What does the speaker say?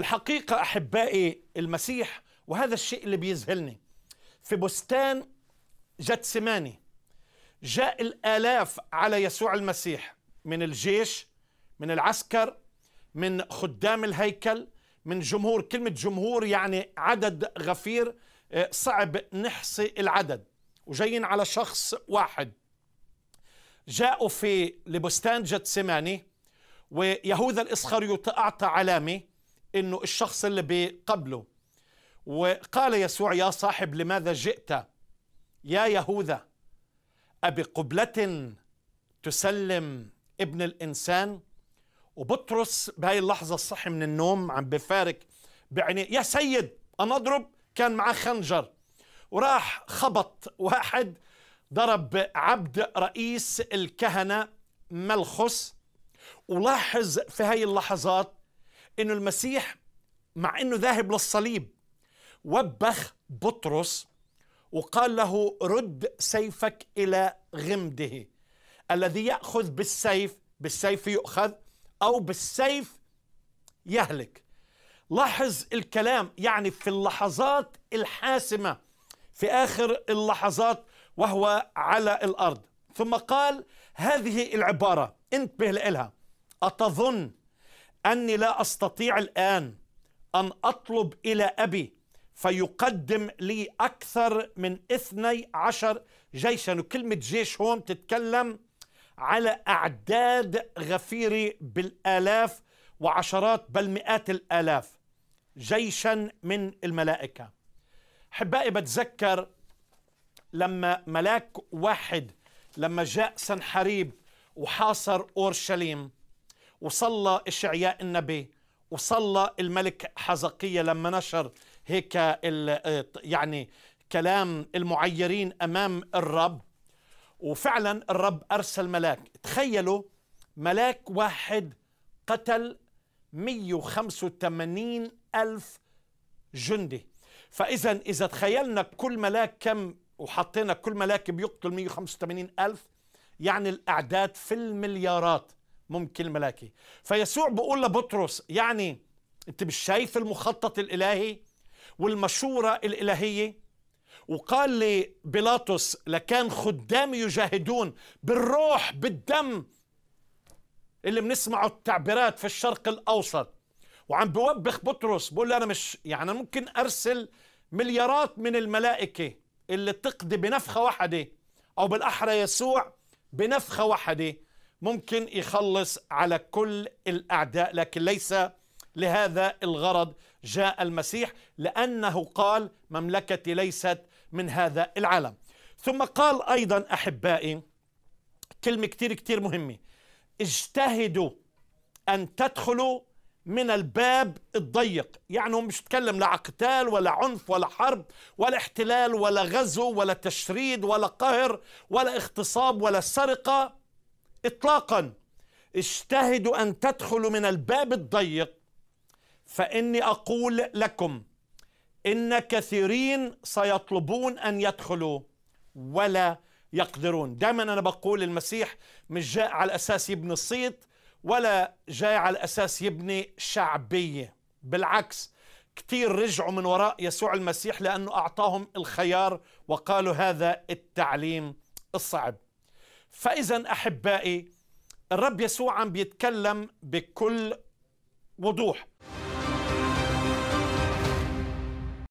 بالحقيقة أحبائي المسيح وهذا الشيء اللي بيذهلني في بستان سماني جاء الآلاف على يسوع المسيح من الجيش من العسكر من خدام الهيكل من جمهور كلمة جمهور يعني عدد غفير آه، صعب نحصي العدد وجايين على شخص واحد جاءوا في لبستان سماني ويهوذا الإسخريوط أعطى علامة انه الشخص اللي بقبله وقال يسوع يا صاحب لماذا جئت يا يهوذا أبقبلة تسلم ابن الإنسان وبطرس بهاي اللحظة صحي من النوم عم بفارك بعينيه يا سيد أنا أضرب كان معاه خنجر وراح خبط واحد ضرب عبد رئيس الكهنة ملخص ولاحظ في هاي اللحظات انه المسيح مع انه ذاهب للصليب وبخ بطرس وقال له رد سيفك الى غمده الذي ياخذ بالسيف بالسيف يؤخذ او بالسيف يهلك لاحظ الكلام يعني في اللحظات الحاسمه في اخر اللحظات وهو على الارض ثم قال هذه العباره انتبه لها اتظن أني لا أستطيع الآن أن أطلب إلى أبي فيقدم لي أكثر من اثني عشر جيشا وكلمة جيش هون تتكلم على أعداد غفيرة بالآلاف وعشرات بل مئات الآلاف جيشا من الملائكة حبائي بتذكر لما ملاك واحد لما جاء سنحريب وحاصر أورشليم وصلى إشعياء النبي وصلى الملك حزقية لما نشر هيك يعني كلام المعيرين أمام الرب وفعلا الرب أرسل ملاك تخيلوا ملاك واحد قتل 185 ألف جندي فإذا إذا تخيلنا كل ملاك كم وحطينا كل ملاك بيقتل 185 ألف يعني الأعداد في المليارات ممكن الملاكي فيسوع بيقول لبطرس يعني انت مش شايف المخطط الالهي والمشوره الالهيه وقال لي بيلاطس لكان خدامي يجاهدون بالروح بالدم اللي بنسمعه التعبيرات في الشرق الاوسط وعم بوبخ بطرس بقول له انا مش يعني ممكن ارسل مليارات من الملائكه اللي تقضي بنفخه واحده او بالاحرى يسوع بنفخه واحده ممكن يخلص على كل الاعداء لكن ليس لهذا الغرض جاء المسيح لانه قال مملكتي ليست من هذا العالم ثم قال ايضا احبائي كلمه كتير كتير مهمه اجتهدوا ان تدخلوا من الباب الضيق يعني هو مش تكلم لا قتال ولا عنف ولا حرب ولا احتلال ولا غزو ولا تشريد ولا قهر ولا اغتصاب ولا سرقة إطلاقا اجتهدوا أن تدخلوا من الباب الضيق فإني أقول لكم إن كثيرين سيطلبون أن يدخلوا ولا يقدرون دائما أنا بقول المسيح مش جاء على أساس يبني الصيت ولا جاي على أساس يبني شعبية بالعكس كثير رجعوا من وراء يسوع المسيح لأنه أعطاهم الخيار وقالوا هذا التعليم الصعب فإذا أحبائي الرب يسوع عم بيتكلم بكل وضوح